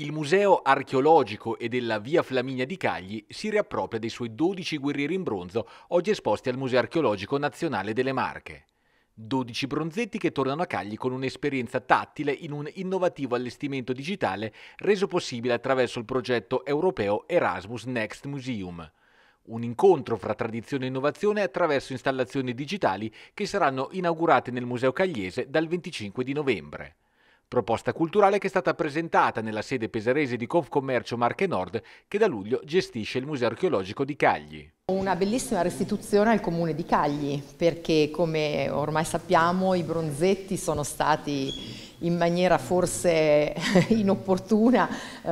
Il Museo archeologico e della Via Flaminia di Cagli si riappropria dei suoi 12 guerrieri in bronzo oggi esposti al Museo archeologico nazionale delle Marche. 12 bronzetti che tornano a Cagli con un'esperienza tattile in un innovativo allestimento digitale reso possibile attraverso il progetto europeo Erasmus Next Museum. Un incontro fra tradizione e innovazione attraverso installazioni digitali che saranno inaugurate nel Museo Cagliese dal 25 di novembre proposta culturale che è stata presentata nella sede pesarese di Confcommercio Marche Nord che da luglio gestisce il Museo Archeologico di Cagli. Una bellissima restituzione al comune di Cagli perché come ormai sappiamo i bronzetti sono stati in maniera forse inopportuna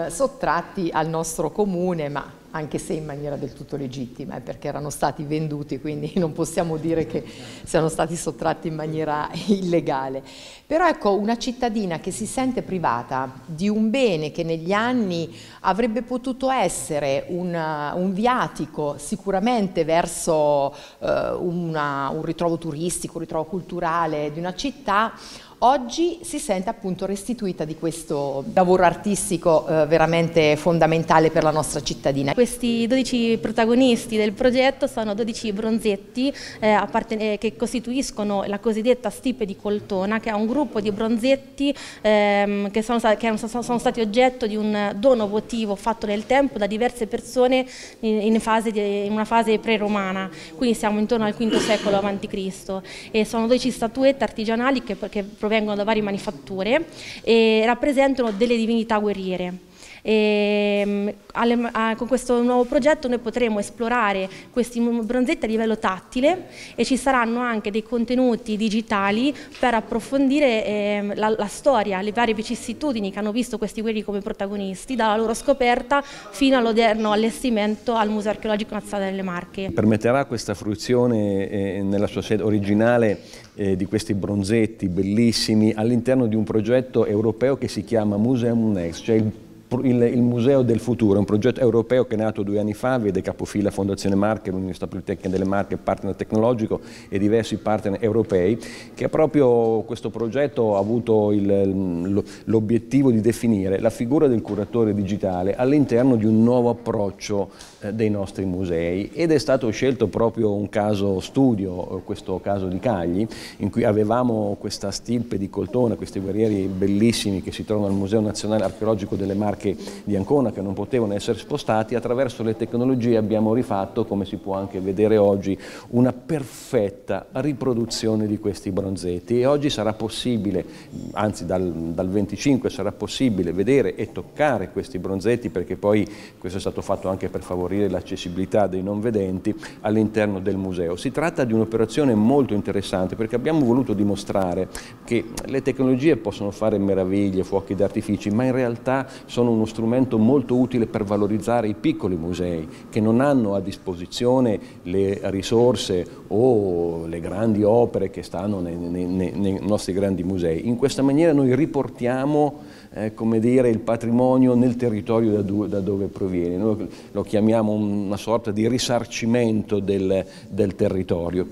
eh, sottratti al nostro comune ma anche se in maniera del tutto legittima, eh, perché erano stati venduti, quindi non possiamo dire che siano stati sottratti in maniera illegale. Però ecco, una cittadina che si sente privata di un bene che negli anni avrebbe potuto essere una, uh, un viatico sicuramente verso eh, una, un ritrovo turistico, un ritrovo culturale di una città, Oggi si sente appunto restituita di questo lavoro artistico eh, veramente fondamentale per la nostra cittadina questi 12 protagonisti del progetto sono 12 bronzetti eh, eh, che costituiscono la cosiddetta stipe di Coltona, che è un gruppo di bronzetti ehm, che, sono, che, sono, stati oggetto di un dono votivo fatto nel tempo da diverse persone in, in, fase di, in una fase pre-romana, quindi siamo intorno al V secolo a.C. E sono 12 statuette artigianali che, che provengono da varie manifatture e rappresentano delle divinità guerriere. E, ehm, alle, a, con questo nuovo progetto noi potremo esplorare questi bronzetti a livello tattile e ci saranno anche dei contenuti digitali per approfondire eh, la, la, storia, le varie vicissitudini che hanno visto questi guerrieri come protagonisti, dalla loro scoperta fino all'oderno allestimento al Museo Archeologico Nazionale delle Marche. Permetterà questa fruizione eh, nella sua sede originale eh, di questi bronzetti bellissimi all'interno di un progetto europeo che si chiama Museum Next, cioè il il, il, Museo del Futuro, un progetto europeo che è nato due anni fa, vede capofila Fondazione Marche, l'Università Politecnica delle Marche, partner tecnologico e diversi partner europei, che proprio questo progetto ha avuto l'obiettivo di definire la figura del curatore digitale all'interno di un nuovo approccio eh, dei nostri musei ed è stato scelto proprio un caso studio, eh, questo caso di Cagli, in cui avevamo questa stirpe di Coltona, questi guerrieri bellissimi che si trovano al Museo Nazionale Archeologico delle Marche parchi di Ancona che non potevano essere spostati, attraverso le tecnologie abbiamo rifatto, come si può anche vedere oggi, una perfetta riproduzione di questi bronzetti e oggi sarà possibile, anzi dal, dal 25 sarà possibile vedere e toccare questi bronzetti perché poi questo è stato fatto anche per favorire l'accessibilità dei non vedenti all'interno del museo. Si tratta di un'operazione molto interessante perché abbiamo voluto dimostrare che le tecnologie possono fare meraviglie, fuochi d'artifici, ma in realtà sono sono uno strumento molto utile per valorizzare i piccoli musei che non hanno a disposizione le risorse o le grandi opere che stanno nei, nei, nei nostri grandi musei. In questa maniera noi riportiamo eh, come dire, il patrimonio nel territorio da, dove, da dove proviene. Noi lo chiamiamo una sorta di risarcimento del, del territorio.